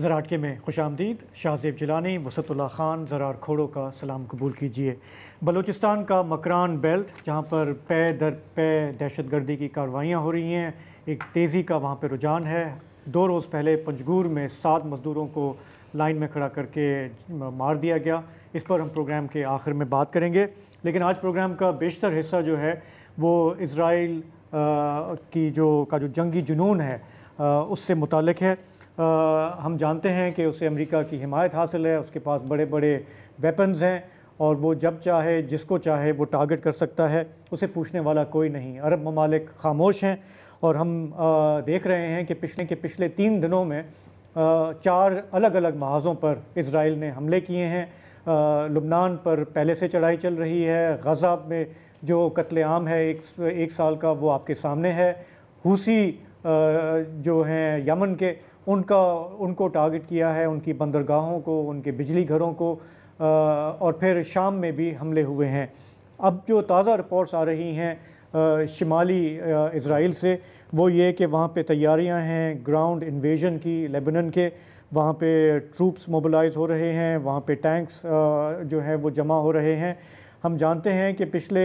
जराटके में खुश आमदीद शाहजेब जिलानी वसतुल्ला ख़ान जरार खोड़ों का सलाम कबूल कीजिए बलूचिस्तान का मकरान बेल्ट जहाँ पर पे दर पे दहशत गर्दी की कार्रवाइयाँ हो रही हैं एक तेज़ी का वहाँ पर रुझान है दो रोज़ पहले पंजगूर में सात मज़दूरों को लाइन में खड़ा करके मार दिया गया इस पर हम प्रोग्राम के आखिर में बात करेंगे लेकिन आज प्रोग्राम का बेशतर हिस्सा जो है वो इसराइल की जो का जो जंगी जुनून है उससे मुतक है हम जानते हैं कि उसे अमेरिका की हिमायत हासिल है उसके पास बड़े बड़े वेपन्स हैं और वो जब चाहे जिसको चाहे वो टारगेट कर सकता है उसे पूछने वाला कोई नहीं अरब ममालिक खामोश हैं और हम देख रहे हैं कि पिछले के पिछले तीन दिनों में चार अलग अलग महाजों पर इसराइल ने हमले किए हैं लुबनान पर पहले से चढ़ाई चल रही है गज़ा में जो कत्लेआम है एक, एक साल का वो आपके सामने है हूसी जो हैं यमन के उनका उनको टारगेट किया है उनकी बंदरगाहों को उनके बिजली घरों को और फिर शाम में भी हमले हुए हैं अब जो ताज़ा रिपोर्ट्स आ रही हैं शिमाली इसराइल से वो ये कि वहाँ पे तैयारियाँ हैं ग्राउंड इन्वेजन की लेबनन के वहाँ पे ट्रूप्स मोबिलाइज हो रहे हैं वहाँ पे टैंक्स जो हैं वो जमा हो रहे हैं हम जानते हैं कि पिछले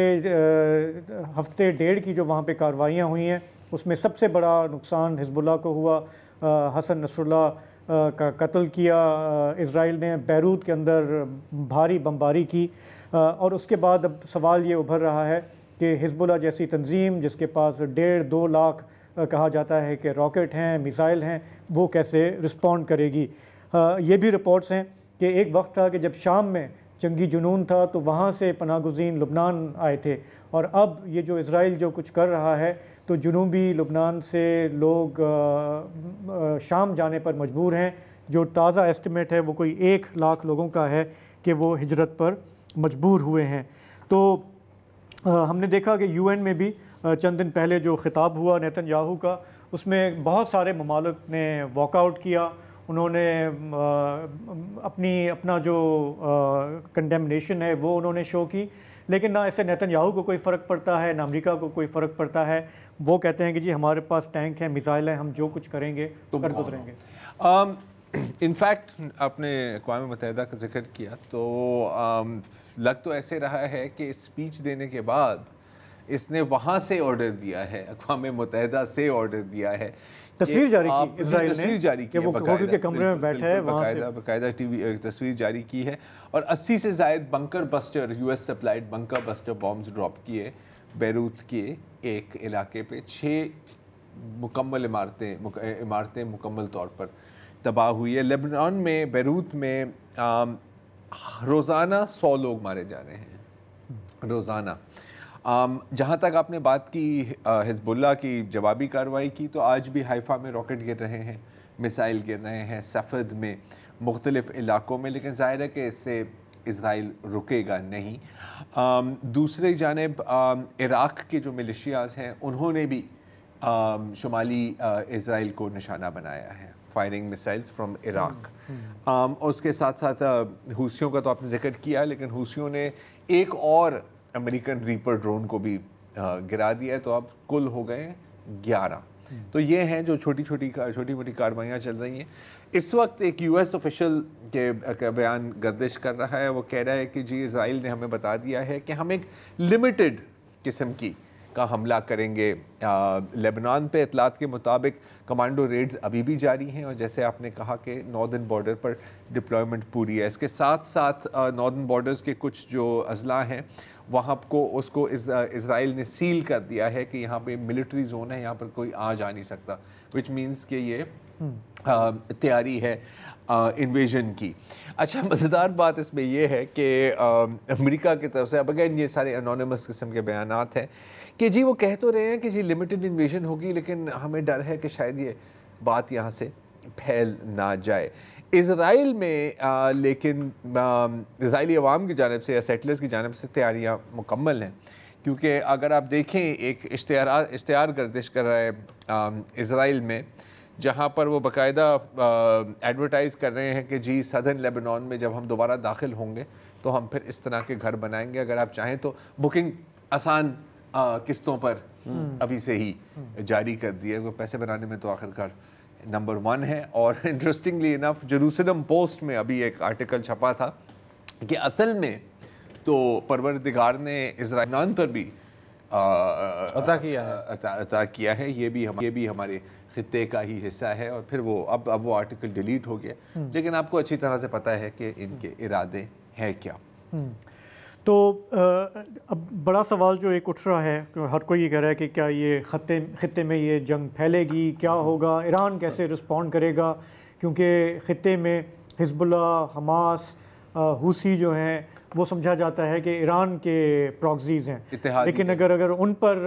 हफ्ते डेढ़ की जो वहाँ पे कार्रवाइयाँ हुई हैं उसमें सबसे बड़ा नुकसान हिजबुल्ला को हुआ हसन नसरुल्ला का कत्ल किया इसराइल ने बैरूत के अंदर भारी बमबारी की और उसके बाद अब सवाल ये उभर रहा है कि हिजबुल्ला जैसी तंजीम जिसके पास डेढ़ दो लाख कहा जाता है कि रॉकेट हैं मिसाइल हैं वो कैसे रिस्पॉन्ड करेगी ये भी रिपोर्ट्स हैं कि एक वक्त था कि जब शाम में जंगी जुनून था तो वहाँ से पनागुजीन लुबनान आए थे और अब ये जो इसराइल जो कुछ कर रहा है तो जुनूबी लबनान से लोग आ, आ, शाम जाने पर मजबूर हैं जो ताज़ा एस्टिमेट है वो कोई एक लाख लोगों का है कि वो हिजरत पर मजबूर हुए हैं तो आ, हमने देखा कि यूएन में भी चंद दिन पहले जो ख़िताब हुआ नितिन याहू का उसमें बहुत सारे ममालक ने वॉकआउट किया उन्होंने अपनी अपना जो कंडेमनेशन है वो उन्होंने शो की लेकिन ना इससे नेतन याहू को कोई फ़र्क पड़ता है ना अमरीका को कोई फ़र्क पड़ता है वो कहते हैं कि जी हमारे पास टैंक है मिसाइल है हम जो कुछ करेंगे तो कर गुजरेंगे तो इनफैक्ट आपने अकवा मतहदा का जिक्र किया तो um, लग तो ऐसे रहा है कि स्पीच देने के बाद इसने वहाँ से ऑर्डर दिया है अकवा मतहदा से ऑर्डर दिया है तस्वीर जारी की इसराइल ने जारी की वो के कमरे में बैठे हैं वहाँ से बाकायदा टीवी तस्वीर जारी की है और 80 से जायद bunker buster US supplied bunker buster bomb drop किए बैरूत के एक इलाके पे छः मुकम्मल इमारतें इमारतें मुकम्मल तौर पर तबाह हुई है लेबनान में बैरूत में रोज़ाना सौ लोग मारे जा रहे हैं रोज़ाना Um, जहाँ तक आपने बात की हिजबुल्ला की जवाबी कार्रवाई की तो आज भी हाइफा में रॉकेट गिर रहे हैं मिसाइल गिर रहे हैं सफ़द में मुख्तलिफ़ इलाकों में लेकिन ज़ाहिर है कि इससे इसराइल रुकेगा नहीं आम, um, दूसरे जानब um, इराक़ के जो मिलिशियाज हैं उन्होंने भी आम, शुमाली इसराइल को निशाना बनाया है फायरिंग मिसाइल्स फ्राम इराक़ उसके साथ साथ हूसीियों का तो आपने जिक्र किया लेकिन हूसियों ने एक और अमेरिकन रीपर ड्रोन को भी गिरा दिया है तो अब कुल हो गए ग्यारह हम्म। तो ये हैं जो छोटी छोटी छोटी मोटी कार्रवाइयाँ चल रही हैं इस वक्त एक यूएस ऑफिशियल के बयान गर्दिश कर रहा है वो कह रहा है कि जी इसराइल ने हमें बता दिया है कि हम एक लिमिटेड किस्म की का हमला करेंगे लेबनान पे इतलात के मुताबिक कमांडो रेड्स अभी भी जारी हैं और जैसे आपने कहा कि नॉर्दर्न बॉर्डर पर डिप्लॉयमेंट पूरी है इसके साथ साथ नॉर्दर्न बॉर्डर्स के कुछ जो अजला हैं वहाँ को उसको इसराइल ने सील कर दिया है कि यहाँ पे मिलिट्री जोन है यहाँ पर कोई आ जा नहीं सकता विच मीन्स कि ये हम्म। तैयारी है इन्वेजन की अच्छा मज़ेदार बात इसमें यह है कि अमेरिका की तरफ से अब अगैन ये सारे अनोनमस किस्म के बयान हैं कि जी वो कह तो रहे हैं कि जी लिमिटेड इन्वेजन होगी लेकिन हमें डर है कि शायद ये बात यहाँ से फैल ना जाए इसराइल में आ, लेकिन इसराइली अवाम की जानब से या सेटलर्स की जानब से तैयारियाँ मुकम्मल हैं क्योंकि अगर आप देखें एक इश्तार इश्तार गर्दिश कर रहा है इसराइल में जहाँ पर वो बाकायदा एडवर्टाइज़ कर रहे हैं कि जी सदर लेबनान में जब हम दोबारा दाखिल होंगे तो हम फिर इस तरह के घर बनाएंगे अगर आप चाहें तो बुकिंग आसान किस्तों पर हम्म। अभी से ही हम्म। जारी कर दिए वो पैसे बनाने में तो आखिरकार नंबर वन है और इंटरेस्टिंगली इनफ जरूसलम पोस्ट में अभी एक आर्टिकल छपा था कि असल में तो परवरदिगार ने इसराइनान पर भी आ, अता किया है अता, अता किया है ये भी हम ये भी हमारे खत्े का ही हिस्सा है और फिर वो अब अब वो आर्टिकल डिलीट हो गया हम्म। लेकिन आपको अच्छी तरह से पता है कि इनके इरादे हैं क्या हम्म। तो अब बड़ा सवाल जो एक उठ रहा है तो हर कोई ये कह रहा है कि क्या ये खत्े ख़त्े में ये जंग फैलेगी क्या होगा ईरान कैसे रिस्पॉन्ड करेगा क्योंकि ख़त्े में हिजबुल्ला हमास हूसी जो हैं वो समझा जाता है कि ईरान के प्रॉक्सीज़ हैं लेकिन अगर अगर उन पर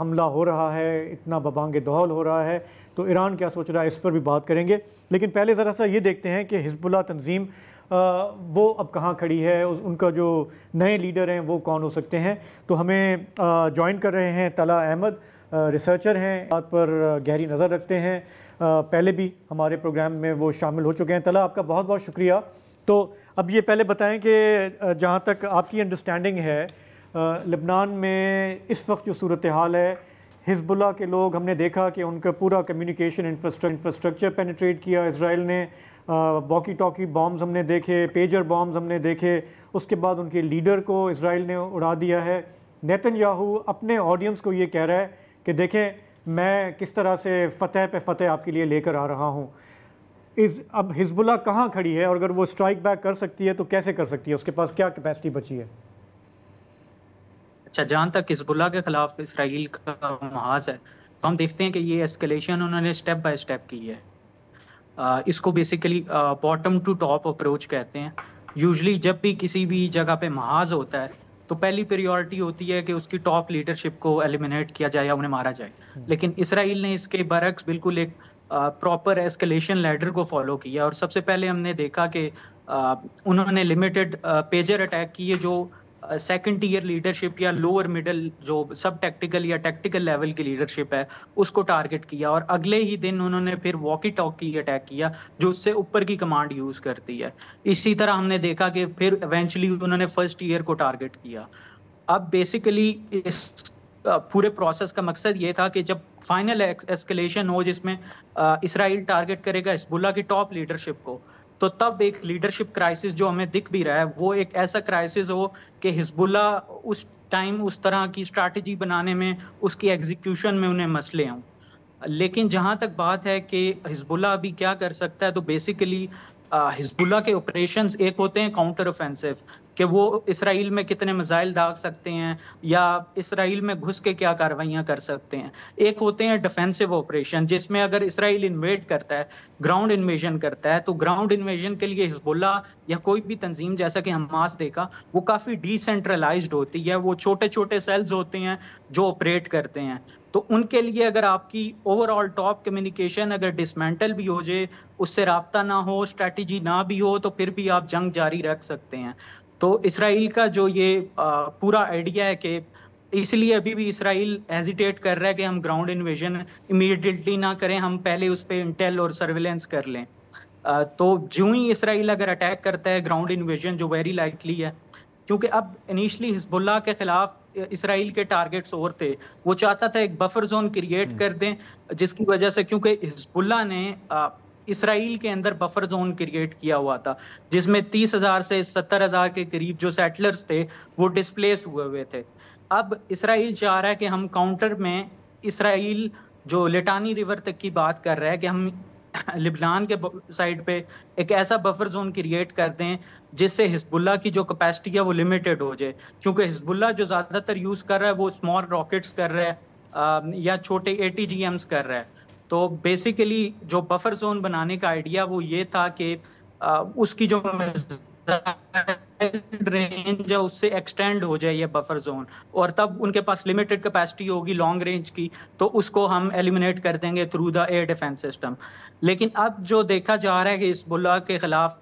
हमला हो रहा है इतना बबांग दहल हो रहा है तो ईरान क्या सोच रहा है इस पर भी बात करेंगे लेकिन पहले ज़रा सा ये देखते हैं कि हिजबुल्ला तंजीम वो अब कहाँ खड़ी है उनका जो नए लीडर हैं वो कौन हो सकते हैं तो हमें ज्वाइन कर रहे हैं तला अहमद रिसर्चर हैं बात पर गहरी नज़र रखते हैं पहले भी हमारे प्रोग्राम में वो शामिल हो चुके हैं तला आपका बहुत बहुत शुक्रिया तो अब ये पहले बताएं कि जहाँ तक आपकी अंडरस्टैंडिंग है लबनान में इस वक्त जो सूरत हाल है हिजबुल्ला के लोग हमने देखा कि उनका पूरा कम्युनिकेशन इंफ्रास्ट्रक्चर पेनिट्रेट किया इसराइल ने वॉकी टॉकी बॉम्ब्स हमने देखे पेजर बॉम्ब्स हमने देखे उसके बाद उनके लीडर को इसराइल ने उड़ा दिया है नेतन याहू अपने ऑडियंस को ये कह रहा है कि देखें मैं किस तरह से फ़तेह पे फतेह आपके लिए लेकर आ रहा हूँ इस अब हिजबुल्ला कहाँ खड़ी है और अगर वो स्ट्राइक बैक कर सकती है तो कैसे कर सकती है उसके पास क्या कैपेसिटी बची है अच्छा जहाँ तक हिजबुल्ला के खिलाफ इसराइल का महाज है तो हम देखते हैं कि ये एस्केलेशन उन्होंने स्टेप बाय स्टेप की है इसको basically bottom to top approach कहते हैं यूजली जब भी किसी भी जगह पे महाज होता है तो पहली प्रियोरिटी होती है कि उसकी टॉप लीडरशिप को एलिमिनेट किया जाए या उन्हें मारा जाए हम्म। लेकिन इसराइल ने इसके बरक्स बिल्कुल एक प्रॉपर एस्केलेशन लैडर को फॉलो किया और सबसे पहले हमने देखा कि उन्होंने लिमिटेड पेजर अटैक किए जो सेकेंड ईयर लीडरशिप या लोअर मिडल जो सब टेक्टिकल या टेक्टिकल लेवल की लीडरशिप है उसको टारगेट किया और अगले ही दिन उन्होंने फिर वॉकी टॉकी अटैक किया जो उससे ऊपर की कमांड यूज करती है इसी तरह हमने देखा कि फिर इवेंचुअली उन्होंने फर्स्ट ईयर को टारगेट किया अब बेसिकली इस पूरे प्रोसेस का मकसद ये था कि जब फाइनल एस्केलेशन हो जिसमें इसराइल टारगेट करेगा इसबुल्ला की टॉप लीडरशिप को तो तब एक लीडरशिप क्राइसिस जो हमें दिख भी रहा है वो एक ऐसा क्राइसिस हो कि हिजबुल्ला उस टाइम उस तरह की स्ट्रैटेजी बनाने में उसकी एग्जीक्यूशन में उन्हें मसले हों लेकिन जहां तक बात है कि हिजबुल्ला अभी क्या कर सकता है तो बेसिकली हिजबुल्ला के ऑपरेशंस एक होते हैं काउंटर ऑफेंसिव कि वो इसराइल में कितने मिसाइल दाग सकते हैं या इसराइल में घुस के क्या कार्रवाइयाँ कर सकते हैं एक होते हैं डिफेंसिव ऑपरेशन जिसमें अगर इसराइल इन्वेड करता है ग्राउंड इन्वेजन करता है तो ग्राउंड इन्वेजन के लिए हिजबुल्ला या कोई भी तंजीम जैसा कि हमास देखा वो काफ़ी डिसेंट्रलाइज होती है वो छोटे छोटे सेल्स होते हैं जो ऑपरेट करते हैं तो उनके लिए अगर आपकी ओवरऑल टॉप कम्युनिकेशन अगर डिसमेंटल भी हो जाए उससे रबता ना हो स्ट्रैटेजी ना भी हो तो फिर भी आप जंग जारी रख सकते हैं तो इसराइल का जो ये पूरा आइडिया है कि इसलिए अभी भी इसराइल हेजिटेट कर रहा है कि हम ग्राउंड इन्वेजन इमीडिएटली ना करें हम पहले उस पर इंटेल और सर्वेलेंस कर लें तो ज्यों ही इसराइल अगर अटैक करता है ग्राउंड इन्वेजन जो वेरी लाइकली है क्योंकि अब इनिशली हिजबुल्ला के खिलाफ इसराइल के टारगेट्स और थे वो चाहता था एक बफर जोन क्रिएट कर दें जिसकी वजह से क्योंकि हिजबुल्ला ने इसराइल के अंदर बफर जोन क्रिएट किया हुआ था जिसमें तीस हजार से सत्तर हजार के करीब जो सेटलर्स थे वो डिस्प्लेस हुए हुए थे अब इसराइल चाह रहा है कि हम काउंटर में इसराइल जो लेटानी रिवर तक की बात कर रहा है कि हम लिबनान के साइड पे एक ऐसा बफर जोन क्रिएट कर दें जिससे हिजबुल्ला की जो कैपेसिटी है वो लिमिटेड हो जाए क्योंकि हिजबुल्ला जो ज़्यादातर यूज़ कर रहा है वो स्मॉल रॉकेट्स कर रहा है आ, या छोटे ए कर रहा है तो बेसिकली जो बफर जोन बनाने का आइडिया वो ये था कि उसकी जो रेंज है उससे एक्सटेंड हो जाए ये बफर जोन और तब उनके पास लिमिटेड कैपेसिटी होगी लॉन्ग रेंज की तो उसको हम एलिमिनेट कर देंगे through the air defence system लेकिन अब जो देखा जा रहा है कि इसबुल्ला के खिलाफ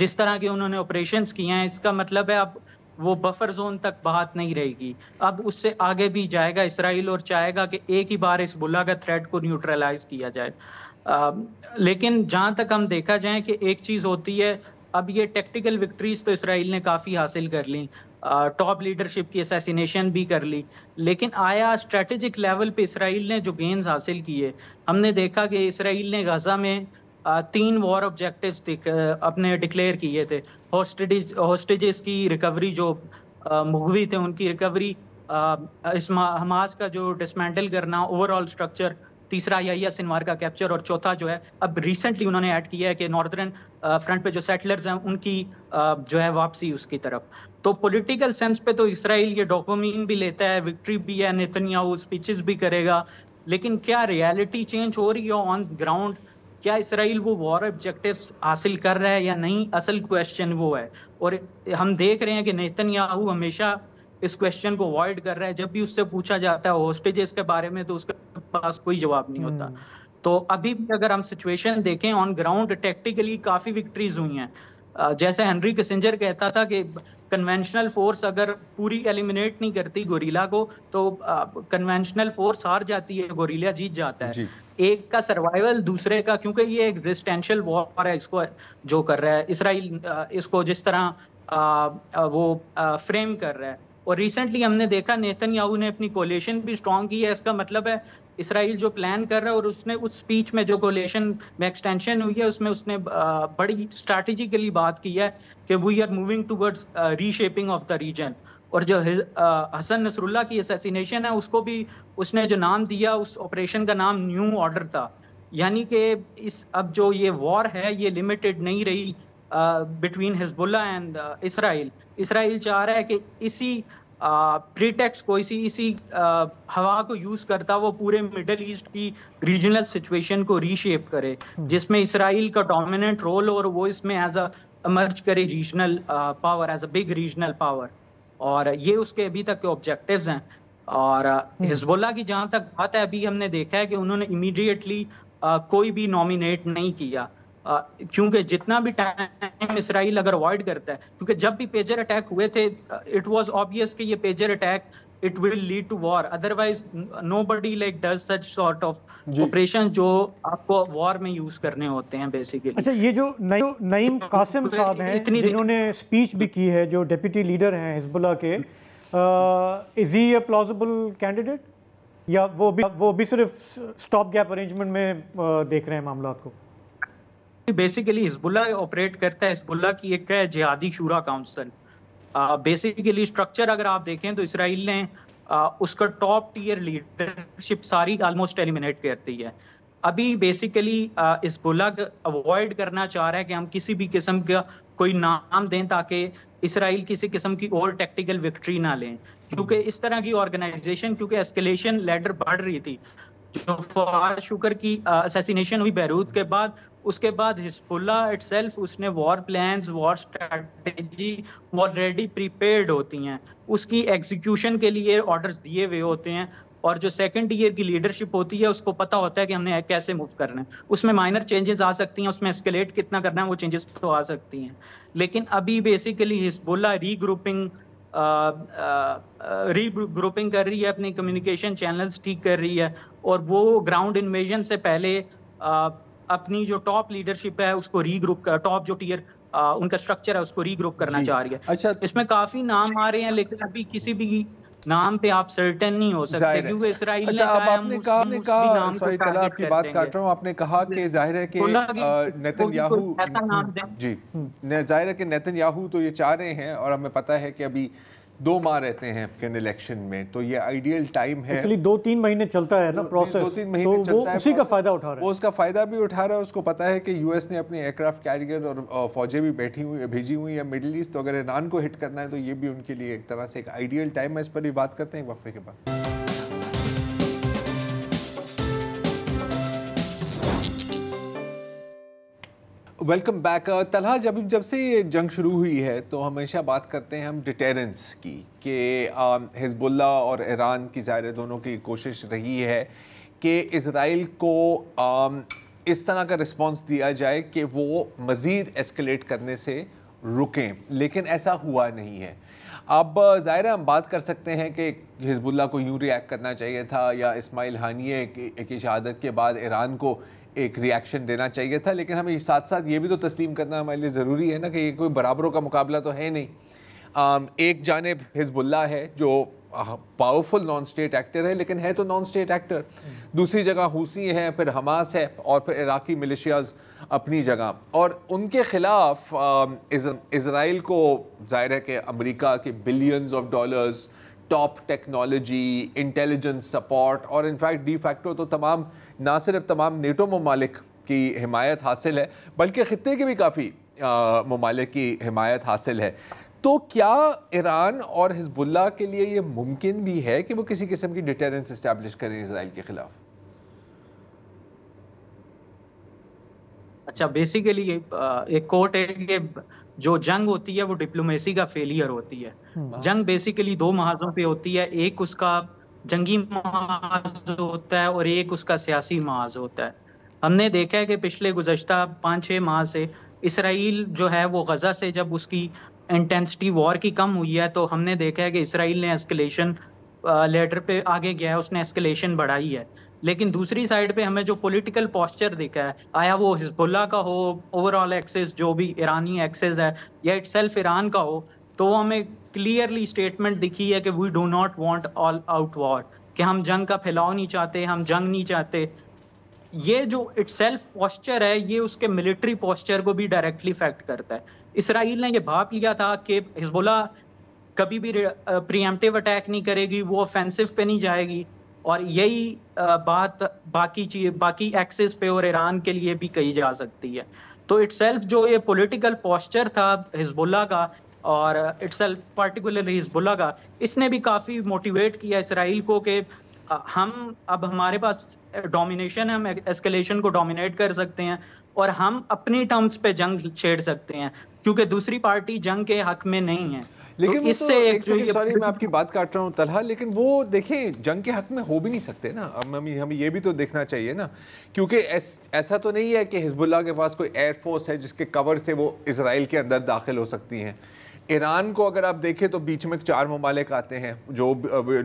जिस तरह के उन्होंने ऑपरेशंस किए हैं इसका मतलब है अब वो बफर जोन तक बात नहीं रहेगी अब उससे आगे भी जाएगा इसराइल और चाहेगा कि एक ही बार इस बुल्ला का थ्रेड को न्यूट्रलाइज किया जाए आ, लेकिन जहाँ तक हम देखा जाए कि एक चीज़ होती है अब ये टेक्टिकल विक्ट्रीज तो इसराइल ने काफ़ी हासिल कर ली टॉप लीडरशिप की असैसिनेशन भी कर ली लेकिन आया स्ट्रेटेजिक लेवल पे इसराइल ने जो गेंस हासिल किए हमने देखा कि इसराइल ने गजा में तीन वॉर ऑब्जेक्टिव अपने डिक्लेयर किए थे हॉस्टेज की रिकवरी जो मुगवी थे उनकी रिकवरी इस हमास का जो डिसमेंटल करना ओवरऑल स्ट्रक्चर तीसरा या सिनवार का कैप्चर और चौथा जो है अब रिसेंटली उन्होंने ऐड किया है कि नॉर्दर्न फ्रंट uh, पे जो सेटलर्स हैं उनकी uh, जो है वापसी उसकी तरफ तो पॉलिटिकल सेंस पे तो इसराइल ये डॉक्यूमीन भी लेता है विक्ट्री भी है नितनिया स्पीचेस भी करेगा लेकिन क्या रियलिटी चेंज हो रही है ऑन ग्राउंड क्या इसराइल वो वॉर ऑब्जेक्टिव्स हासिल कर रहा है या नहीं असल क्वेश्चन वो है और हम देख रहे हैं कि नेतन्याहू हमेशा इस क्वेश्चन को अवॉइड कर रहा है जब भी उससे पूछा जाता है होस्टेजेस के बारे में तो उसका पास कोई जवाब नहीं होता हम्म। तो अभी भी अगर हम सिचुएशन देखें ऑन ग्राउंड टेक्टिकली काफी विक्ट्रीज हुई हैं जैसे हेनरी किसिंजर कहता था कि कन्वेंशनल फोर्स अगर पूरी एलिमिनेट नहीं करती गोरीला को तो कन्वेंशनल फोर्स हार जाती है गोरीला जीत जाता है एक का सर्वाइवल दूसरे का क्योंकि ये एग्जिस्टेंशियल वॉर है इसको जो कर रहा है इसराइल इसको जिस तरह आ, वो आ, फ्रेम कर रहा है और रिसेंटली हमने देखा नेतन याहू ने अपनी कोलेशन भी स्ट्रॉन्ग की है इसका मतलब है इसराइल जो प्लान कर रहा है और उसने उस स्पीच में जो कोलेशन में एक्सटेंशन हुई है उसमें उसने बड़ी स्ट्रैटेजिकली बात की है कि we are moving towards reshaping of the region और जो हसन नसरुल्ला की असैसिनेशन है उसको भी उसने जो नाम दिया उस ऑपरेशन का नाम न्यू ऑर्डर था यानी कि इस अब जो ये वॉर है ये लिमिटेड नहीं रही between Hezbollah and Israel Israel चाह रहा है कि इसी प्रीटेक्स कोई सी इसी आ, हवा को यूज करता वो पूरे मिडल ईस्ट की रीजनल सिचुएशन को रीशेप करे हम्म। जिसमें इसराइल का डोमिनेंट रोल और वो इसमें एज अमर्ज करे regional power as a big regional power और ये उसके अभी तक के ऑब्जेक्टिव्स हैं और हिजबुल्ला हम्म। की जहां तक बात है अभी हमने देखा है कि उन्होंने इमीडिएटली कोई भी नॉमिनेट नहीं किया क्योंकि जितना भी टाइम इसराइल अगर अवॉइड करता है क्योंकि जब भी पेजर अटैक हुए थे इट वाज ऑब्वियस कि ये pager attack it will lead to war otherwise nobody like does such sort of operation जो आपको वॉर में यूज करने होते हैं बेसिकली अच्छा ये जो नई, तो नईम कासिम साहब हैं जिन्होंने स्पीच भी की है जो डिप्टी लीडर हैं हिजबुल्ला के is he a plausible candidate या वो भी वो भी सिर्फ स्टॉप गैप अरेंजमेंट में आ, देख रहे हैं मामला को बेसिकली हिजबुल्ला ऑपरेट करता है हिजबुल्ला की एक है जिहादी शूरा काउंसिल बेसिकली स्ट्रक्चर अगर आप देखें तो इसराइल ने आ, उसका टॉप टीयर लीडरशिप सारी ऑलमोस्ट एलिमिनेट करती है अभी बेसिकली हिजबुल्ला अवॉइड करना चाह रहा है कि हम किसी भी किस्म का कोई नाम दें ताकि इसराइल किसी किस्म की और टेक्टिकल विक्ट्री ना लें क्योंकि इस तरह की ऑर्गेनाइजेशन क्योंकि एस्केलेशन लेडर बढ़ रही थी जो फवाद शुक्र की असैसिनेशन हुई बैरूत के बाद उसके बाद हिस्बुल्ला इटसेल्फ उसने war plan war strategy already prepared होती हैं उसकी एग्जीक्यूशन के लिए ऑर्डर्स दिए हुए होते हैं और जो सेकंड ईयर की लीडरशिप होती है उसको पता होता है कि हमने कैसे मूव करना है उसमें माइनर चेंजेस आ सकती हैं उसमें एस्केलेट कितना करना है वो चेंजेस तो आ सकती हैं लेकिन अभी बेसिकली हिस्बुल्ला रीग्रुपिंग रीग्रुपिंग कर रही है अपनी कम्युनिकेशन चैनल्स ठीक कर रही है और वो ग्राउंड इन्वेजन से पहले आ, अपनी जो टॉप लीडरशिप है उसको रीग्रुप कर टॉप जो टीयर उनका स्ट्रक्चर है उसको रीग्रुप करना चाह रही है अच्छा इसमें काफी नाम आ रहे हैं लेकिन अभी किसी भी नाम पे आप सर्टन नहीं हो सकते क्योंकि इसराइल अच्छा, अब आपने कहा आपने कहा सही तला आपकी बात काट रहा हूं आपने कहा कि जाहिर है कि नेतन्याहू जी हम्म। जाहिर है कि नेतन्याहू तो ये चाह रहे हैं और हमें पता है कि अभी दो माह रहते हैं अफ्गान इलेक्शन में तो ये आइडियल टाइम है एक्चुअली दो तीन महीने चलता है ना प्रोसेस दो तीन महीने तो चलता है उसी का फायदा उठा रहा है वो उसका फायदा भी उठा रहा है उसको पता है कि यूएस ने अपने एयरक्राफ्ट कैरियर और फौजें भी बैठी हुई भेजी हुई है मिडिल ईस्ट तो अगर ईरान को हिट करना है तो ये भी उनके लिए एक तरह से एक आइडियल टाइम है इस पर भी बात करते हैं वक्फे के बाद वेलकम बैक तलहा जब जब से ये जंग शुरू हुई है तो हमेशा बात करते हैं हम डिटेरेंस की कि हिजबुल्ला um, और ईरान की ज़ाहिर दोनों की कोशिश रही है कि इसराइल को आ, um, इस तरह का रिस्पांस दिया जाए कि वो मज़ीद एस्केलेट करने से रुकें लेकिन ऐसा हुआ नहीं है अब uh, ज़ाहिर हम बात कर सकते हैं कि हिजबुल्ला को यूँ रिएक्ट करना चाहिए था या इसमाइल हानिए की शहादत के बाद ईरान को एक रिएक्शन देना चाहिए था लेकिन हमें साथ साथ ये भी तो तस्लीम करना हमारे लिए ज़रूरी है ना कि ये कोई बराबरों का मुकाबला तो है नहीं आम, um, एक जानब हिजबुल्ला है जो पावरफुल नॉन स्टेट एक्टर है लेकिन है तो नॉन स्टेट एक्टर दूसरी जगह हूसी है फिर हमास है और फिर इराकी मिलिशियाज अपनी जगह और उनके ख़िलाफ़ um, इसराइल को ज़ाहिर है कि अमरीका के billions of dollars top technology intelligence support और इनफैक्ट डी फैक्टो तो तमाम ना सिर्फ तमाम नेटो ममालिक की हमायत हासिल है बल्कि ख़त्े की भी काफ़ी ममालिक की हमायत हासिल है तो क्या ईरान और हिजबुल्ला के लिए ये मुमकिन भी है कि वो किसी किस्म की डिटेरेंस इस्टेब्लिश करें इसराइल के ख़िलाफ़ अच्छा बेसिकली एक कोर्ट है कि जो जंग होती है वो डिप्लोमेसी का फेलियर होती है हम्म। जंग बेसिकली दो महाजों पे होती है एक उसका जंगी महाज होता है और एक उसका सियासी महाज होता है हमने देखा है कि पिछले गुजशत पाँच छः माह से इसराइल जो है वो गज़ा से जब उसकी इंटेंसिटी वॉर की कम हुई है तो हमने देखा है कि इसराइल ने एस्केलेशन लेटर पे आगे गया है उसने एस्केलेशन बढ़ाई है लेकिन दूसरी साइड पे हमें जो पॉलिटिकल पॉस्चर दिखा है आया वो हिजबुल्ला का हो ओवरऑल एक्सेस जो भी ईरानी एक्सेस है या इट्सल्फ ईरान का हो तो वो हमें क्लियरली स्टेटमेंट दिखी है कि we do not want all out war कि हम जंग का फैलाव नहीं चाहते हम जंग नहीं चाहते ये जो इट सेल्फ पॉस्चर है ये उसके मिलिट्री पॉस्चर को भी डायरेक्टली इफेक्ट करता है इसराइल ने ये भाप लिया था कि हिजबुल्ला कभी भी प्रियमटिव अटैक नहीं करेगी वो ऑफेंसिव पे नहीं जाएगी और यही बात बाकी चीज बाकी एक्सेस पे और ईरान के लिए भी कही जा सकती है तो इट्स जो ये पॉलिटिकल पॉस्चर था हिजबुल्ला का और इट्स पर्टिकुलरली हिजबुल्ला का इसने भी काफ़ी मोटिवेट किया इसराइल को कि हम अब हमारे पास डोमिनेशन है हम एस्केलेशन को डोमिनेट कर सकते हैं और हम अपनी टर्म्स पे जंग छेड़ सकते हैं क्योंकि दूसरी पार्टी जंग के हक में नहीं है तो लेकिन तो इससे तो एक जो सॉरी मैं आपकी बात काट रहा हूँ तलहा लेकिन वो देखें जंग के हक में हो भी नहीं सकते ना अब हमें हमें ये भी तो देखना चाहिए ना क्योंकि ऐस, ऐसा तो नहीं है कि हिजबुल्ला के पास कोई एयरफोर्स है जिसके कवर से वो इसराइल के अंदर दाखिल हो सकती हैं ईरान को अगर आप देखें तो बीच में चार ममालिक आते हैं जो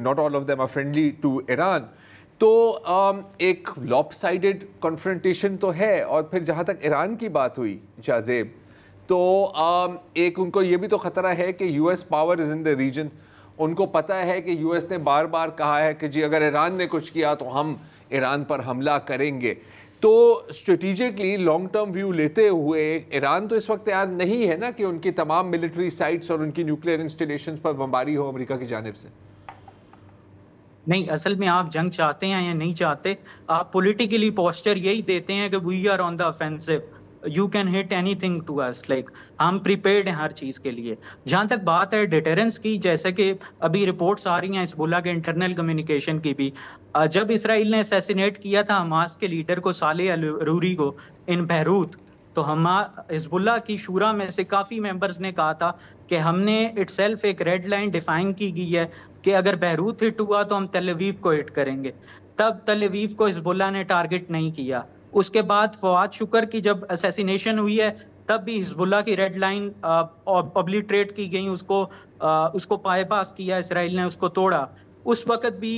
not all of them are friendly to Iran तो एक लॉप साइडेड कन्फ्रेंटेशन तो है और फिर जहाँ तक ईरान की बात हुई शाहजेब तो एक उनको ये भी तो ख़तरा है कि U S power is in the region उनको पता है कि यू एस ने बार बार कहा है कि जी अगर ईरान ने कुछ किया तो हम ईरान पर हमला करेंगे तो स्ट्रेटिजिकली लॉन्ग टर्म व्यू लेते हुए ईरान तो इस वक्त तैयार नहीं है ना कि उनकी तमाम मिलिट्री साइट्स और उनकी न्यूक्लियर इंस्टॉलेशन पर बमबारी हो अमेरिका की जानब से नहीं असल में आप जंग चाहते हैं या नहीं चाहते आप पॉलिटिकली पोस्टर यही देते हैं कि we are on the offensive you can hit anything to us like हम प्रिपेयर्ड हैं हर चीज़ के लिए जहाँ तक बात है डिटेरेंस की जैसे कि अभी रिपोर्ट्स आ रही हैं बोला के इंटरनल कम्युनिकेशन की भी जब इसराइल ने असैसिनेट किया था हमास के लीडर को साले अलूरी को इन बहरूत तो हम हिजबुल्ला की शूरा में से काफ़ी मेंबर्स ने कहा था कि हमने सेल्फ एक रेड लाइन डिफाइन की गई है कि अगर बहरूत हिट हुआ तो हम तलवीव को हिट करेंगे तब तलवीव को हिजबुल्ला ने टारगेट नहीं किया उसके बाद फवाद शुक्र की जब असैसिनेशन हुई है तब भी हिजबुल्ला की रेड लाइन पब्लिट्रेट की गई उसको आ, उसको पाएपास किया इसराइल ने उसको तोड़ा उस वक्त भी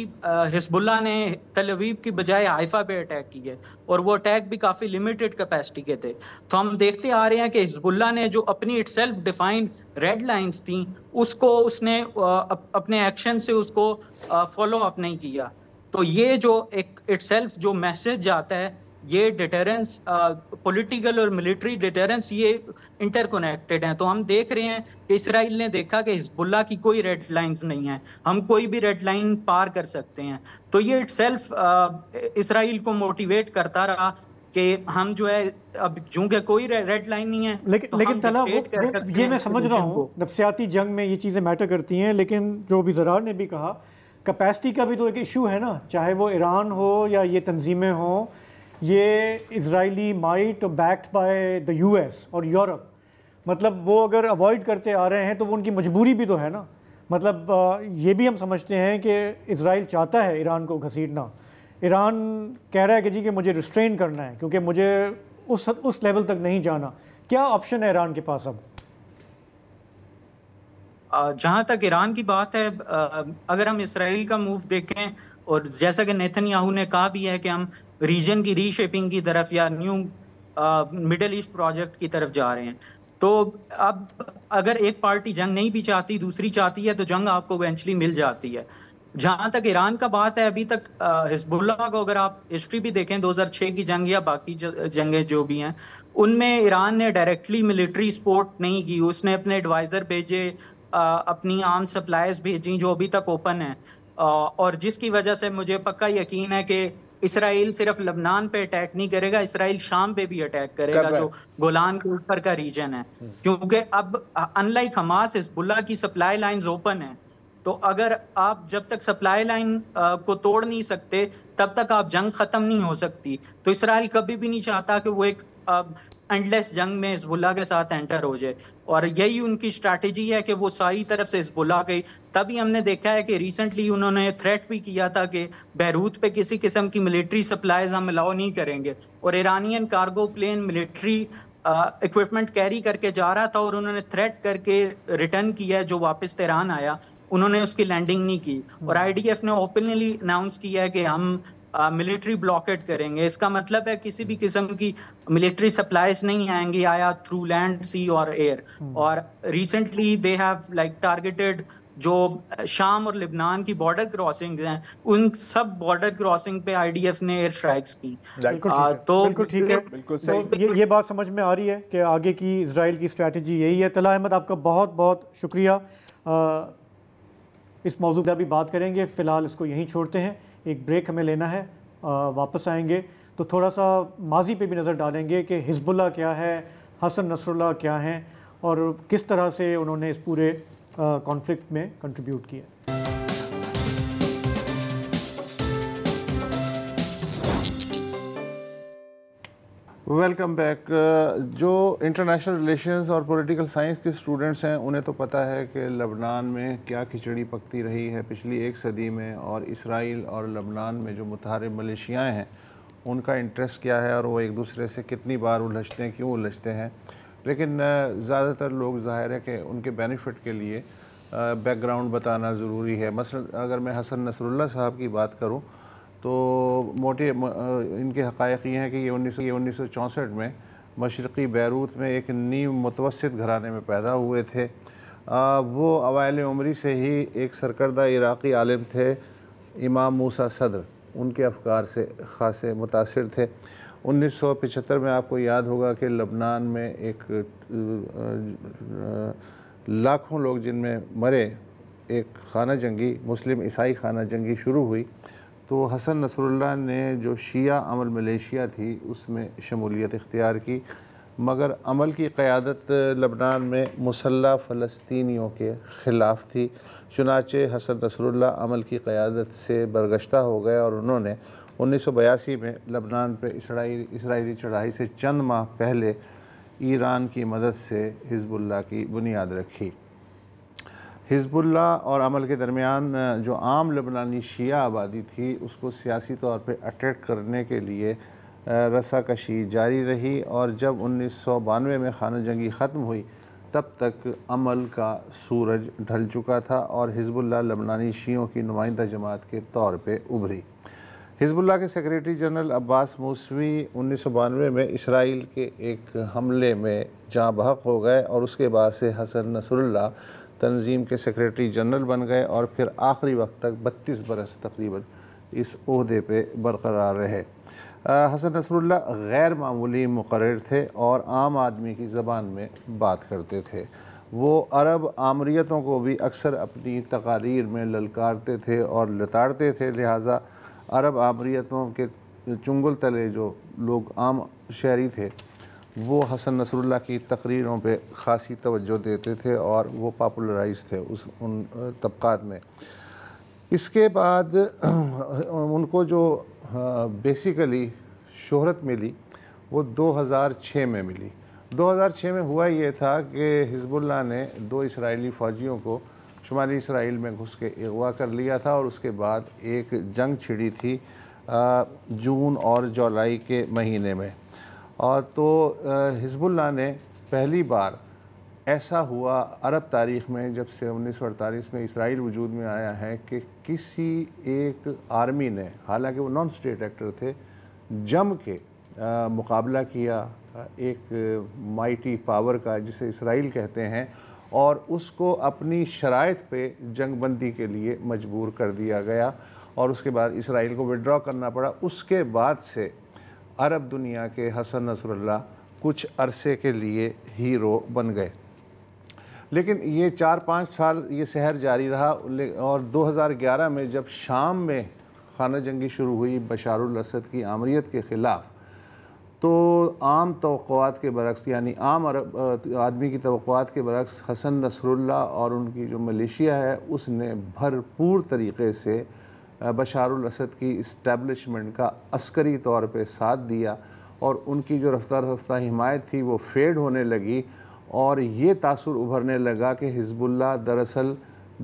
हिजबुल्ला ने तलवीब की बजाय हाइफा पे अटैक किए और वो अटैक भी काफ़ी लिमिटेड कैपेसिटी के थे तो हम देखते आ रहे हैं कि हिजबुल्ला ने जो अपनी itself defined red lines थी उसको उसने अपने एक्शन से उसको फॉलो अप नहीं किया तो ये जो एक इट जो मैसेज जाता है ये डिटेरेंस पॉलिटिकल और मिलिट्री डिटेरेंस ये इंटरकनेक्टेड हैं तो हम देख रहे हैं कि इसराइल ने देखा कि हिजबुल्ला की कोई रेड लाइंस नहीं है हम कोई भी रेड लाइन पार कर सकते हैं तो ये इट सेल्फ इसराइल को मोटिवेट करता रहा कि हम जो है अब चूंकि कोई रेड लाइन नहीं है लेकिन तो लेकिन तला वो, वो ये मैं समझ रहा हूँ नफसियाती जंग में ये चीज़ें मैटर करती हैं लेकिन जो भी जरार ने भी कहा कैपेसिटी का भी तो एक इशू है ना चाहे वो ईरान हो या ये तंजीमें हों ये Israeli might backed by the US और यूरोप मतलब वो अगर अवॉइड करते आ रहे हैं तो वो उनकी मजबूरी भी तो है ना मतलब ये भी हम समझते हैं कि इसराइल चाहता है ईरान को घसीटना ईरान कह रहा है कि जी कि मुझे रिस्ट्रेन करना है क्योंकि मुझे उस उस लेवल तक नहीं जाना क्या ऑप्शन है ईरान के पास अब जहाँ तक ईरान की बात है अगर हम इसराइल का मूव देखें और जैसा कि नेथन याहू ने कहा भी है कि हम रीजन की रीशेपिंग की तरफ या न्यू मिडल ईस्ट प्रोजेक्ट की तरफ जा रहे हैं तो अब अगर एक पार्टी जंग नहीं भी चाहती दूसरी चाहती है तो जंग आपको वेंचुअली मिल जाती है जहां तक ईरान का बात है अभी तक हिजबुल्ला को अगर आप हिस्ट्री भी देखें 2006 की जंग या बाकी जंगें जो भी हैं उनमें ईरान ने डायरेक्टली मिलिट्री सपोर्ट नहीं की उसने अपने एडवाइज़र भेजे अपनी आर्म सप्लाईज भेजी जो अभी तक ओपन है और जिसकी वजह से मुझे पक्का यकीन है कि इसराइल सिर्फ लबनान पे अटैक नहीं करेगा इसराइल शाम पे भी अटैक करेगा जो गोलान के ऊपर का रीजन है हम्म। क्योंकि अब अनलाइक हमास हिजबुल्ला की सप्लाई लाइंस ओपन है तो अगर आप जब तक सप्लाई लाइन को तोड़ नहीं सकते तब तक आप जंग खत्म नहीं हो सकती तो इसराइल कभी भी नहीं चाहता कि वो एक एंडलेस जंग में हिजबुल्ला के साथ एंटर हो जाए और यही उनकी स्ट्रैटेजी है कि वो सारी तरफ से हिजबुल्ला गई तभी हमने देखा है कि रिसेंटली उन्होंने थ्रेट भी किया था कि बैरूत पे किसी किस्म की मिलिट्री सप्लाईज हम अलाउ नहीं करेंगे और Iranian cargo plane military equipment carry करके जा रहा था और उन्होंने थ्रेट करके रिटर्न किया है जो वापस तेरान आया उन्होंने उसकी लैंडिंग नहीं की और आईडीएफ ने ओपनली अनाउंस किया है कि हम मिलिट्री ब्लॉकेट करेंगे इसका मतलब है किसी भी किस्म की मिलिट्री सप्लाईज नहीं आएंगी आया थ्रू लैंड सी और एयर हम्म। और recently they have like targeted जो शाम और लिबनान की बॉर्डर क्रॉसिंग हैं उन सब बॉर्डर क्रॉसिंग पे आईडीएफ ने एयर स्ट्राइक्स की तो बिल्कुल ठीक है बिल्कुल तो सही तो ये ये बात समझ में आ रही है कि आगे की इसराइल की स्ट्रैटेजी यही है तला अहमद आपका बहुत बहुत शुक्रिया आ, इस मौजूद अभी बात करेंगे फ़िलहाल इसको यहीं छोड़ते हैं एक ब्रेक हमें लेना है वापस आएंगे तो थोड़ा सा माजी पे भी नज़र डालेंगे कि हिजबुल्ला क्या है हसन नसरुल्ला क्या हैं और किस तरह से उन्होंने इस पूरे कॉन्फ्लिक्ट में कंट्रीब्यूट किया वेलकम बैक uh, जो इंटरनेशनल रिलेशंस और पॉलिटिकल साइंस के स्टूडेंट्स हैं उन्हें तो पता है कि लबनान में क्या खिचड़ी पकती रही है पिछली एक सदी में और इसराइल और लबनान में जो मुतहरब मलेशियाएँ हैं उनका इंटरेस्ट क्या है और वो एक दूसरे से कितनी बार उलझते हैं क्यों उलझते हैं लेकिन uh, ज़्यादातर लोग ज़ाहिर है कि उनके बेनिफिट के लिए बैकग्राउंड uh, बताना ज़रूरी है मसल अगर मैं हसन नसरुल्ला साहब की बात करूँ तो मोटे इनके हक़ ये हैं कि ये उन्नीस ये उन्नीस सौ चौंसठ में मशरक़ी बैरूत में एक नीम मुतवसत घराने में पैदा हुए थे आ, वो अवायल उमरी से ही एक सरकर्दा इराक़ी आलम थे इमाम मूसा सदर उनके अफकार से ख़ासे मुतासर थे 1975 में आपको याद होगा कि लबनान में एक लाखों लोग जिनमें मरे एक खाना जंगी मुस्लिम ईसाई खाना जंगी शुरू हुई तो हसन नसरुल्ला ने जो शिया अमल मलेशिया थी उसमें शमूलियत इख्तियार की मगर अमल की क़्यादत लबनान में मुसल्ह फ़लस्तियों के ख़िलाफ़ थी चुनाचे हसन नसरुल्ला अमल की क़्यादत से बरगश्त हो गए और उन्होंने उन्नीस सौ बयासी में लबनान पर इसराइली इसराइली चढ़ाई से चंद माह पहले ईरान की मदद से हिजबुल्ला की बुनियाद रखी हिजबुल्ला और अमल के दरमियान जो आम लबनानी शिया आबादी थी उसको सियासी तौर पे अटैक करने के लिए रसाकशी जारी रही और जब उन्नीस सौ बानवे में खाना जंगी ख़त्म हुई तब तक अमल का सूरज ढल चुका था और हिजबुल्ला लबनानी शीयों की नुमाइंदा जमात के तौर पे उभरी हिजबुल्ला के सेक्रेटरी जनरल अब्बास मूसवी उन्नीस सौ बानवे में इसराइल के एक हमले में जहाँ बहक हो गए और उसके बाद से हसन नसरुल्ला तंजीम के सेक्रेटरी जनरल बन गए और फिर आखिरी वक्त तक बत्तीस बरस तकरीबन इस अहदे पर बरकरार रहे हसन नसरुल्ला गैर मामूली मुकर थे और आम आदमी की ज़बान में बात करते थे वो अरब आमरीतों को भी अक्सर अपनी तकारीर में ललकारते थे और लताड़ते थे लिहाजा अरब आमरीतों के चुंगल तले जो लोग आम शहरी थे वो हसन नसरुल्ला की तकरीरों पे ख़ासी तवज्जो देते थे और वो पॉपुलराइज थे उस उन तबक़ात में इसके बाद उनको जो बेसिकली शोहरत मिली वो 2006 में मिली 2006 में हुआ ये था कि हिजबुल्ला ने दो इसराइली फ़ौजियों को शुमाली इसराइल में घुस के अगवा कर लिया था और उसके बाद एक जंग छिड़ी थी जून और जुलाई के महीने में और तो हिजबुल्ला ने पहली बार ऐसा हुआ अरब तारीख़ में जब से उन्नीस में इसराइल वजूद में आया है कि किसी एक आर्मी ने हालांकि वो नॉन स्टेट एक्टर थे जम के आ, मुकाबला किया एक माइटी पावर का जिसे इसराइल कहते हैं और उसको अपनी शराइ पे जंगबंदी के लिए मजबूर कर दिया गया और उसके बाद इसराइल को विड्रॉ करना पड़ा उसके बाद से अरब दुनिया के हसन नसरुल्ला कुछ अरसे के लिए हीरो बन गए लेकिन ये चार पाँच साल ये शहर जारी रहा और 2011 में जब शाम में खाना जंगी शुरू हुई बशारुल असद की आमरीत के ख़िलाफ़ तो आम तो के बरक्स यानी आम अरब आदमी की तो के बरक्स हसन नसरुल्ला और उनकी जो मलेशिया है उसने भरपूर तरीके से बशारुल असद की इस्टेब्लिशमेंट का अस्करी तौर पे साथ दिया और उनकी जो रफ्तार रफ्तार हिमायत थी वो फेड होने लगी और ये तासर उभरने लगा कि हिजबुल्ला दरअसल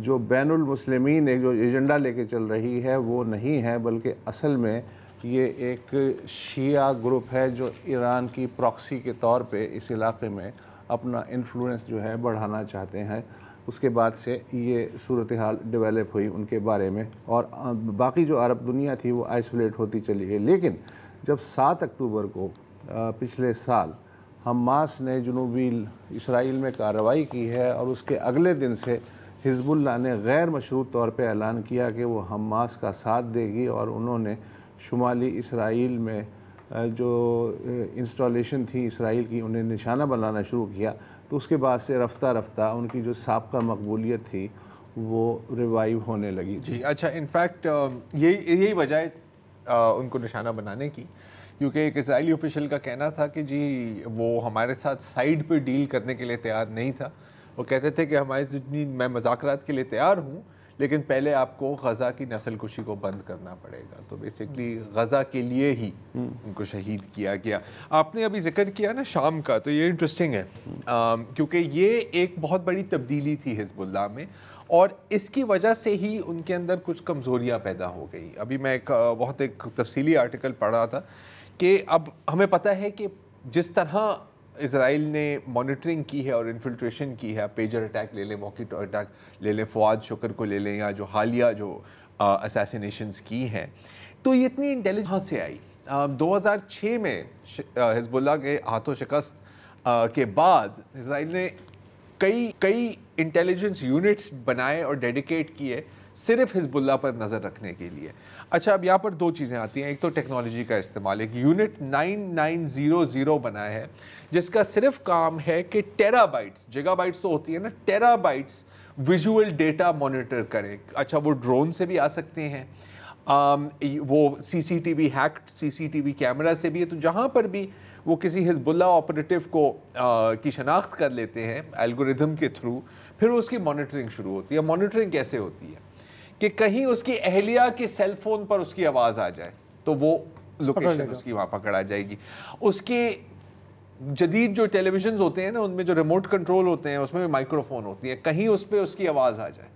जो बैनुल मुस्लिमीन एक जो एजेंडा लेके चल रही है वो नहीं है बल्कि असल में ये एक शिया ग्रुप है जो ईरान की प्रॉक्सी के तौर पे इस इलाके में अपना इन्फ्लुएंस जो है बढ़ाना चाहते हैं उसके बाद से ये सूरत हाल डेवलप हुई उनके बारे में और बाकी जो अरब दुनिया थी वो आइसोलेट होती चली गई लेकिन जब सात अक्टूबर को पिछले साल हमास ने जनूबी इसराइल में कार्रवाई की है और उसके अगले दिन से हिजबुल्ला ने गैर मशरूत तौर पर ऐलान किया कि वो हमास का साथ देगी और उन्होंने शुमाली इसराइल में जो इंस्टॉलेशन थी इसराइल की उन्हें निशाना बनाना शुरू किया तो उसके बाद से रफ्ता रफ्ता उनकी जो सबका मकबूलियत थी वो रिवाइव होने लगी जी अच्छा इनफैक्ट um, यही यही वजह uh, उनको निशाना बनाने की क्योंकि एक इसराइली ऑफिशियल का कहना था कि जी वो हमारे साथ साइड पे डील करने के लिए तैयार नहीं था वो कहते थे कि हमारे जितनी मैं मजाक के लिए तैयार हूँ लेकिन पहले आपको गज़ा की नस्ल कुशी को बंद करना पड़ेगा तो बेसिकली गज़ा के लिए ही उनको शहीद किया गया आपने अभी जिक्र किया ना शाम का तो ये इंटरेस्टिंग है क्योंकि ये एक बहुत बड़ी तब्दीली थी हिजबुल्ला में और इसकी वजह से ही उनके अंदर कुछ कमज़ोरियाँ पैदा हो गई अभी मैं एक बहुत एक तफसीली आर्टिकल पढ़ रहा था कि अब हमें पता है कि जिस तरह इसराइल ने मॉनिटरिंग की है और इन्फिल्ट्रेशन की है पेजर अटैक ले लें मॉकी अटैक ले लें फवाद शुक्र को ले लें या जो हालिया जो असासीनेशन की हैं तो ये इतनी इंटेलिजेंस कहाँ से आई आ, 2006 में हिजबुल्ला के हाथों शिकस्त आ, के बाद इसराइल ने कई कई इंटेलिजेंस यूनिट्स बनाए और डेडिकेट किए सिर्फ हिजबुल्ला पर नज़र रखने के लिए अच्छा अब यहाँ पर दो चीज़ें आती हैं एक तो टेक्नोलॉजी का इस्तेमाल एक यूनिट 9900 बनाया है जिसका सिर्फ काम है कि टेराबाइट्स बाइट्स तो होती है ना टेराबाइट्स विजुअल डेटा मॉनिटर करें अच्छा वो ड्रोन से भी आ सकते हैं आम, वो सी टी वी कैमरा से भी है तो जहाँ पर भी वो किसी हिजबुल्ला ऑपरेटिव को आ, की शनाख्त कर लेते हैं एल्गोरिदम के थ्रू फिर उसकी मॉनिटरिंग शुरू होती है मॉनिटरिंग कैसे होती है कि कहीं उसकी अहलिया के सेलफोन पर उसकी आवाज़ आ जाए तो वो लोकेशन उसकी वहाँ पकड़ा जाएगी उसके जदीद जो टेलीविजन होते हैं ना उनमें जो रिमोट कंट्रोल होते हैं उसमें भी माइक्रोफोन होती है कहीं उस पर उसकी आवाज़ आ जाए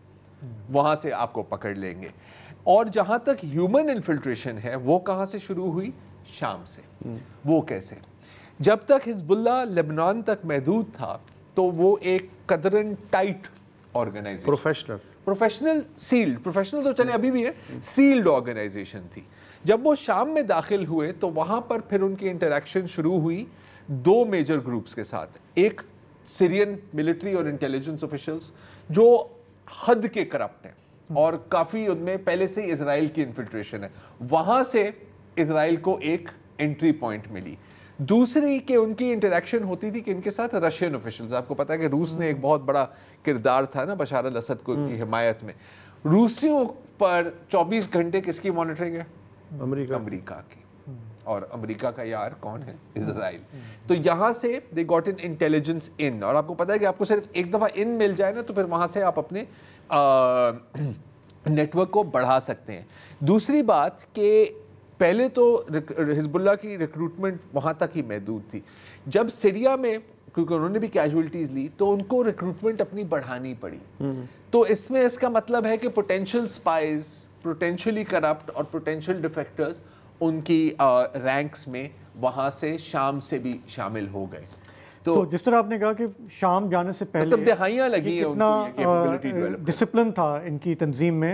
वहां से आपको पकड़ लेंगे और जहां तक ह्यूमन इन्फिल्ट्रेशन है वो कहाँ से शुरू हुई शाम से वो कैसे जब तक हिजबुल्ला लेबनान तक महदूद था तो वो एक कदरन tight organisation professional professional sealed professional तो चले अभी भी है सील्ड ऑर्गेनाइजेशन थी जब वो शाम में दाखिल हुए तो वहाँ पर फिर उनकी इंटरेक्शन शुरू हुई दो मेजर ग्रुप्स के साथ एक सीरियन मिलिट्री और इंटेलिजेंस ऑफिशल्स जो हद के करप्ट हैं और काफ़ी उनमें पहले से इसराइल की इन्फिल्ट्रेशन है वहाँ से इसराइल को एक एंट्री पॉइंट मिली दूसरी कि उनकी इंटरेक्शन होती थी कि इनके साथ रशियन ऑफिशल्स आपको पता है कि रूस ने एक हम्म। बहुत बड़ा किरदार था ना बशार अल असद को की हम्म। हिमायत में रूसियों पर 24 घंटे किसकी मॉनिटरिंग है अमेरिका अमेरिका की और अमेरिका का यार कौन है इसराइल हम्म। तो यहां से दे गॉट इन इंटेलिजेंस इन और आपको पता है कि आपको सिर्फ एक दफ़ा इन मिल जाए ना तो फिर वहां से आप अपने नेटवर्क को बढ़ा सकते हैं दूसरी बात कि पहले तो हिजबुल्ला की रिक्रूटमेंट वहाँ तक ही महदूद थी जब सीरिया में क्योंकि उन्होंने भी कैजुअलिटीज़ ली तो उनको रिक्रूटमेंट अपनी बढ़ानी पड़ी हम्म। तो इसमें इसका मतलब है कि पोटेंशियल स्पाइज पोटेंशियली करप्ट और पोटेंशियल डिफेक्टर्स उनकी रैंक्स में वहाँ से शाम से भी शामिल हो गए तो so, जिस तरह आपने कहा कि शाम जाने से मतलब पहले मतलब तो लगी है डिसिप्लिन था इनकी तंजीम में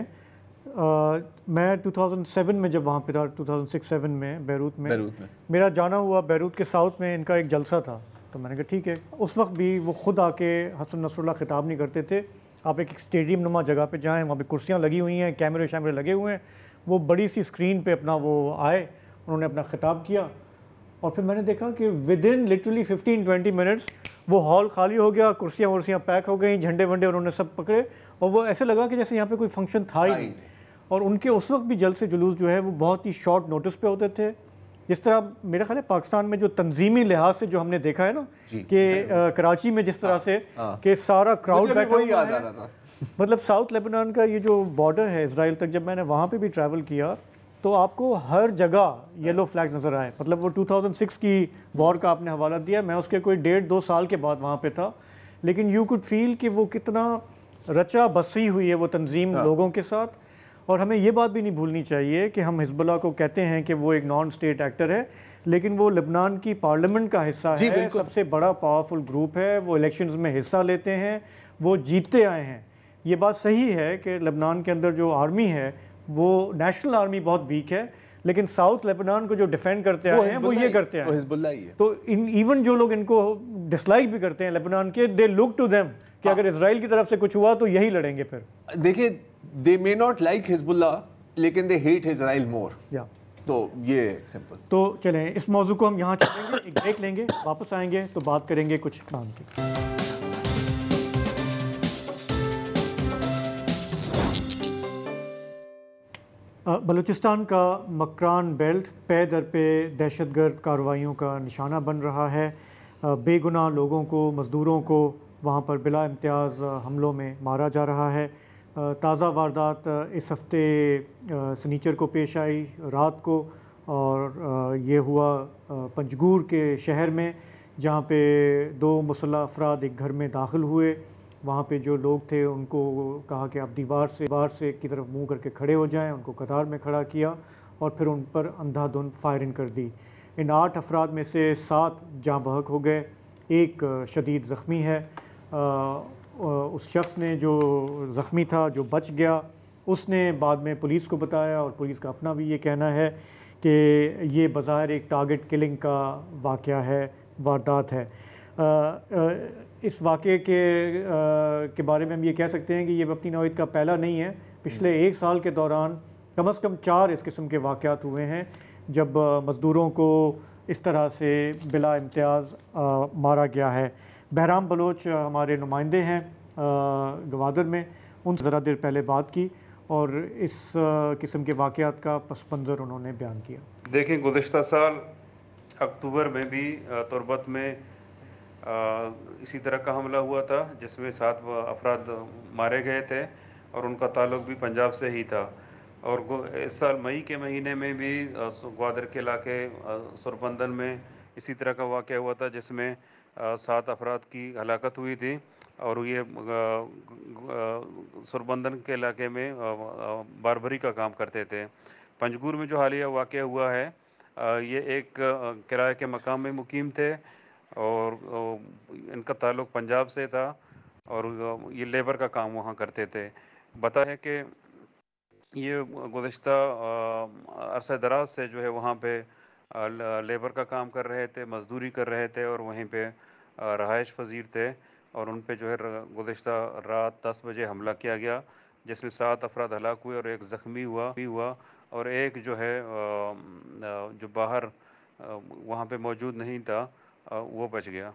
मैं 2007 में जब वहाँ पे था 2006-7 में बैरूत में बैरूत में मेरा जाना हुआ बैरूत के साउथ में इनका एक जलसा था तो मैंने कहा ठीक है उस वक्त भी वो खुद आके हसन नसरुल्ला खिताब नहीं करते थे आप एक, एक स्टेडियम नुमा जगह पे जाएँ वहाँ पे कुर्सियाँ लगी हुई हैं कैमरे शैमरे लगे हुए हैं वो बड़ी सी स्क्रीन पर अपना वो आए उन्होंने अपना खिताब किया और फिर मैंने देखा कि within literally fifteen twenty minutes वो हॉल खाली हो गया कुर्सियाँ वर्सियाँ पैक हो गई झंडे वंडे उन्होंने सब पकड़े और वो ऐसे लगा कि जैसे यहाँ पे कोई फंक्शन था ही नहीं और उनके उस वक्त भी जल से जुलूस जो है वो बहुत ही शॉर्ट नोटिस पे होते थे जिस तरह मेरा ख्याल है पाकिस्तान में जो तंजीमी लिहाज से जो हमने देखा है ना कि कराची में जिस तरह आ, हाँ, से हाँ। कि सारा क्राउड बैठा हुआ है मतलब साउथ लेबनान का ये जो बॉर्डर है इसराइल तक जब मैंने वहाँ पर भी ट्रैवल किया तो आपको हर जगह येलो फ्लैग नज़र आए मतलब वो 2006 की वॉर का आपने हवाला दिया मैं उसके कोई डेढ़ दो साल के बाद वहाँ पे था लेकिन यू कुड फील कि वो कितना रचा बसी हुई है वो तंजीम हाँ। लोगों के साथ और हमें ये बात भी नहीं भूलनी चाहिए कि हम हिजबुल्ला को कहते हैं कि वो एक नॉन स्टेट एक्टर है लेकिन वो लेबनान की पार्लियामेंट का हिस्सा है सबसे बड़ा पावरफुल ग्रुप है वो इलेक्शंस में हिस्सा लेते हैं वो जीतते आए हैं ये बात सही है कि लेबनान के अंदर जो आर्मी है वो नेशनल आर्मी बहुत वीक है लेकिन साउथ लेबनान को जो डिफेंड करते आए हैं वो ये करते हैं हिजबुल्ला ही है तो इन इवन जो लोग इनको डिसलाइक भी करते हैं लेबनान के दे लुक टू देम कि हाँ। अगर इसराइल की तरफ से कुछ हुआ तो यही लड़ेंगे फिर देखिए they may not like Hezbollah लेकिन दे हेट इजराइल मोर या तो ये सिंपल तो चलें इस मौजू को हम यहाँ एक ब्रेक लेंगे वापस आएंगे तो बात करेंगे कुछ काम की बलूचिस्तान का मकरान बेल्ट पे दर पे दहशत गर्द कार्रवाइयों का निशाना बन रहा है बेगुनाह लोगों को मज़दूरों को वहाँ पर बिला इम्तियाज़ हमलों में मारा जा रहा है ताज़ा वारदात इस हफ्ते सनीचर को पेश आई रात को और ये हुआ पंजगूर के शहर में जहाँ पे दो मुसलह अफराद एक घर में दाखिल हुए वहाँ पे जो लोग थे उनको कहा कि आप दीवार से दीवार से की तरफ मुंह करके खड़े हो जाएं उनको कतार में खड़ा किया और फिर उन पर अंधाधुंध फायरिंग कर दी इन आठ अफराद में से सात जहाँ बहक हो गए एक शदीद ज़ख्मी है उस शख्स ने जो ज़ख्मी था जो बच गया उसने बाद में पुलिस को बताया और पुलिस का अपना भी ये कहना है कि ये बाज़ाहिर एक टारगेट किलिंग का वाक़ है वारदात है आ, आ, इस वाक़े के आ, के बारे में हम ये कह सकते हैं कि ये अपनी नौत का पहला नहीं है पिछले एक साल के दौरान कम अज़ कम चार इस किस्म के वाक़ात हुए हैं जब मज़दूरों को इस तरह से बिला इम्तियाज़ मारा गया है बहराम बलोच हमारे नुमाइंदे हैं गवादर में उन ज़रा देर पहले बात की और इस किस्म के वाक़ात का पस मंज़र उन्होंने बयान किया देखिए गुज्त साल अक्टूबर में भी तुरबत में इसी तरह का हमला हुआ था जिसमें सात अफराद मारे गए थे और उनका ताल्लुक भी पंजाब से ही था और इस साल मई के महीने में भी ग्वादर के इलाके सुरबंदन में इसी तरह का वाक़ हुआ था जिसमें सात अफराद की हलाकत हुई थी और ये सुरबंदन के इलाके में बारबरी का काम करते थे पंजगूर में जो हालिया वाक़ हुआ है ये एक किराए के मकाम में मुकीम थे और इनका ताल्लुक़ पंजाब से था और ये लेबर का काम वहाँ करते थे बता है कि ये गुज्त अरस दराज से जो है वहाँ पे लेबर का काम कर रहे थे मज़दूरी कर रहे थे और वहीं पे रहायश पजीर थे और उन पर जो है गुजशत रात दस बजे हमला किया गया जिसमें सात अफराद हलाक हुए और एक ज़ख्मी हुआ भी हुआ और एक जो है जो बाहर वहाँ पर मौजूद नहीं था वो बच गया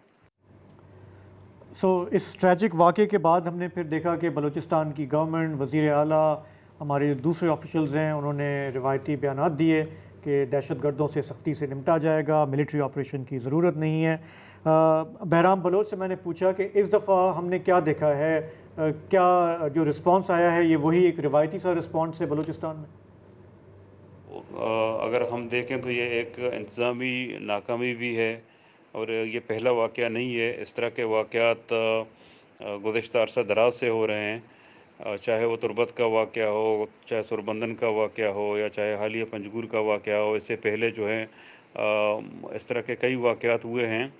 सो so, इस ट्रैजिक वाक़े के बाद हमने फिर देखा कि बलूचिस्तान की गवर्नमेंट वज़ी अली हमारे जो दूसरे ऑफिशल्स हैं उन्होंने रिवायती बयान दिए कि दहशत गर्दों से सख्ती से निपटा जाएगा मिलिट्री ऑपरेशन की ज़रूरत नहीं है बहराम बलोच से मैंने पूछा कि इस दफ़ा हमने क्या देखा है क्या जो रिस्पांस आया है ये वही एक रिवायती सा रिस्पांस है बलूचिस्तान में अगर हम देखें तो ये एक इंतज़ामी नाकामी भी है और ये पहला वाक़ नहीं है इस तरह के वाक़ात गुजशत अरसा दराज से हो रहे हैं चाहे वो तुरबत का वाक़ हो चाहे सुरबंदन का वाक़ हो या चाहे हालिया पंजगूर का वाक़ हो इससे पहले जो है इस तरह के कई वाक़ हुए हैं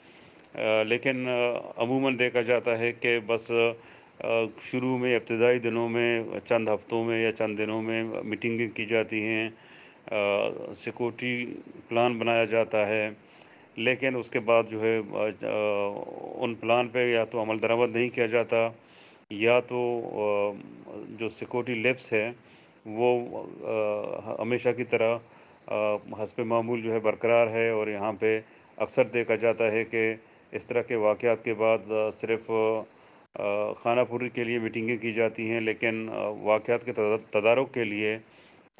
लेकिन अमूमन देखा जाता है कि बस शुरू में इब्तदाई दिनों में चंद हफ्तों में या चंद दिनों में मीटिंग की जाती हैं सिक्योरिटी प्लान बनाया जाता है लेकिन उसके बाद जो है उन प्लान पे या तो अमल दरामद नहीं किया जाता या तो जो सिक्योरिटी लेप्स है वो हमेशा की तरह हसप मामूल जो है बरकरार है और यहाँ पे अक्सर देखा जाता है कि इस तरह के वाक़ात के बाद सिर्फ खानापुरी के लिए मीटिंगें की जाती हैं लेकिन वाक़ात के तदारक के लिए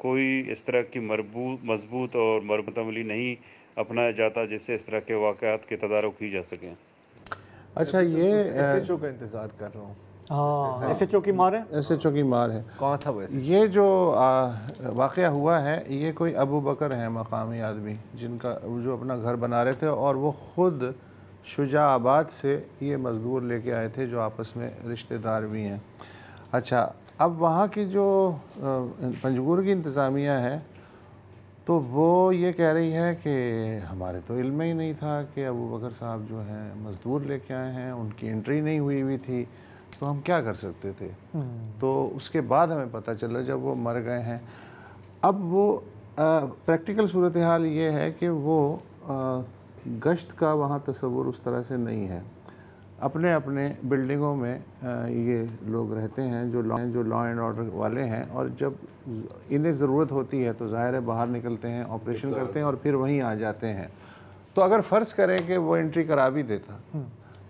कोई इस तरह की मरबूत मजबूत और मरबली नहीं अपनाया जाता जिससे इस तरह के वाक़ात के तदारक की जा सकें अच्छा ये एस का इंतज़ार कर रहा हूँ एस एच ओ की मार है एस एच ओ की मार है कौन था वैसे ये जो वाक़ हुआ है ये कोई अबू बकर हैं मकामी आदमी जिनका जो अपना घर बना रहे थे और वो ख़ुद शुजाबाद से ये मज़दूर लेके आए थे जो आपस में रिश्तेदार भी हैं अच्छा अब वहाँ की जो पंजगूर की इंतज़ामिया है तो वो ये कह रही है कि हमारे तो इल्म ही नहीं था कि अबू बकर साहब जो हैं मज़दूर लेके आए हैं उनकी एंट्री नहीं हुई हुई थी तो हम क्या कर सकते थे हम्म। तो उसके बाद हमें पता चला जब वो मर गए हैं अब वो प्रैक्टिकल सूरत हाल ये है कि वो आ, गश्त का वहाँ तस्वुर उस तरह से नहीं है अपने अपने बिल्डिंगों में ये लोग रहते हैं जो लॉ जो लॉ एंड ऑर्डर वाले हैं और जब इन्हें ज़रूरत होती है तो ज़ाहिर है बाहर निकलते हैं ऑपरेशन तो करते हैं और फिर वहीं आ जाते हैं तो अगर फ़र्ज़ करें कि वो एंट्री करा भी देता हम्म।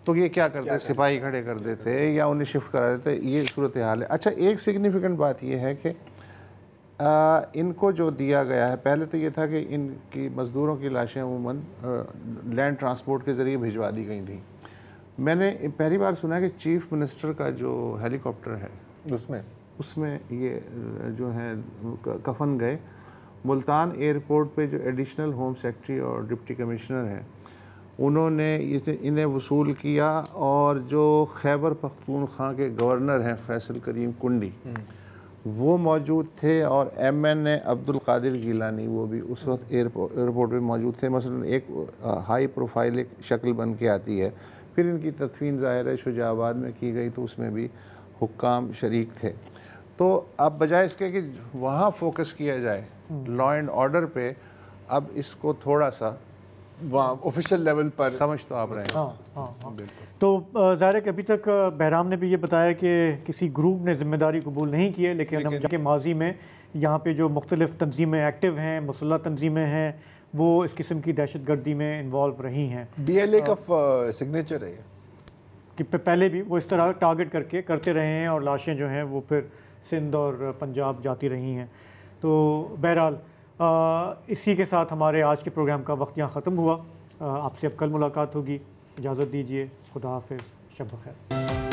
तो ये क्या करते क्या सिपाही खड़े कर देते या उन्हें शिफ्ट करा देते ये सूरत हाल है अच्छा एक सिग्निफिकेंट बात यह है कि आ, इनको जो दिया गया है पहले तो ये था कि इनकी मज़दूरों की लाशें अमूमन लैंड ट्रांसपोर्ट के ज़रिए भिजवा दी गई थी मैंने पहली बार सुना कि चीफ मिनिस्टर का जो हेलीकॉप्टर है उसमें उसमें ये जो है कफन गए मुल्तान एयरपोर्ट पे जो एडिशनल होम सेक्रेटरी और डिप्टी कमिश्नर हैं उन्होंने इन्हें वसूल किया और जो खैबर पख्तूनख्वा के गवर्नर हैं फैसल करीम कुंडी हम्म। वो मौजूद थे और M N A Abdul Qadir Gilani वो भी उस वक्त एयरपोर्ट एयरपोर्ट पर मौजूद थे मसलन एक हाई प्रोफाइल एक शक्ल बन के आती है फिर इनकी तदफीन ज़ाहिर शुजाबाद में की गई तो उसमें भी हुक्काम शरीक थे तो अब बजाय इसके कि वहाँ फोकस किया जाए लॉ एंड ऑर्डर पे अब इसको थोड़ा सा वहाँ ऑफिशियल लेवल पर समझ तो आप रहे हैं हाँ हाँ, हाँ। तो ज़ाहिर है कि अभी तक बहराम ने भी ये बताया कि किसी ग्रुप ने जिम्मेदारी कबूल नहीं की है लेकिन, हम के माजी में यहाँ पे जो मुख्तलिफ तनजीमें एक्टिव हैं मुसल्ह तनजीमें हैं वो इस किस्म की दहशत गर्दी में इन्वॉल्व रही हैं बी एल ए का सिग्नेचर है कि पहले भी वो इस तरह टारगेट करके करते रहे हैं और लाशें जो हैं वो फिर सिंध और पंजाब जाती रही हैं तो बहरहाल इसी के साथ हमारे आज के प्रोग्राम का वक्त यहाँ ख़त्म हुआ आपसे अब कल मुलाकात होगी इजाज़त दीजिए खुदा हाफ शब खैर